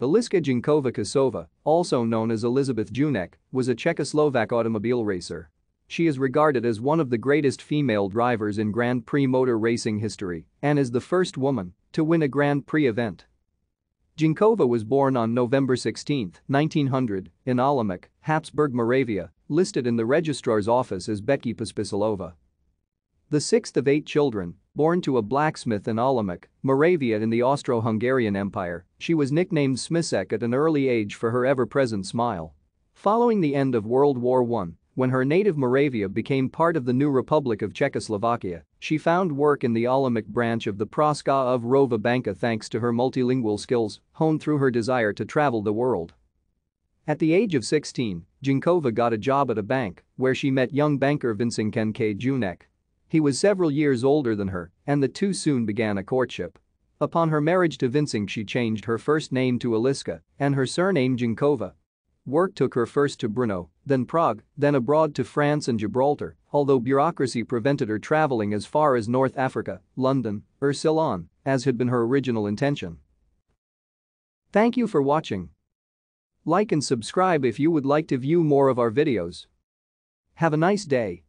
Eliska Jinkova-Kosova, also known as Elizabeth Junek, was a Czechoslovak automobile racer. She is regarded as one of the greatest female drivers in Grand Prix motor racing history and is the first woman to win a Grand Prix event. Jinkova was born on November 16, 1900, in Olomouc, Habsburg Moravia, listed in the registrar's office as Becky Pospisilova. The sixth of eight children, born to a blacksmith in Olomouc, Moravia in the Austro-Hungarian Empire, she was nicknamed Smisek at an early age for her ever-present smile. Following the end of World War I, when her native Moravia became part of the new Republic of Czechoslovakia, she found work in the Olomouc branch of the Praska of Rova Banka thanks to her multilingual skills, honed through her desire to travel the world. At the age of 16, Jinkova got a job at a bank, where she met young banker Vincent Kenke Junek. He was several years older than her, and the two soon began a courtship. Upon her marriage to Vincing she changed her first name to Aliska and her surname Jankova. Work took her first to Brno, then Prague, then abroad to France and Gibraltar, although bureaucracy prevented her traveling as far as North Africa, London, or Ceylon, as had been her original intention. Thank you for watching. Like and subscribe if you would like to view more of our videos. Have a nice day.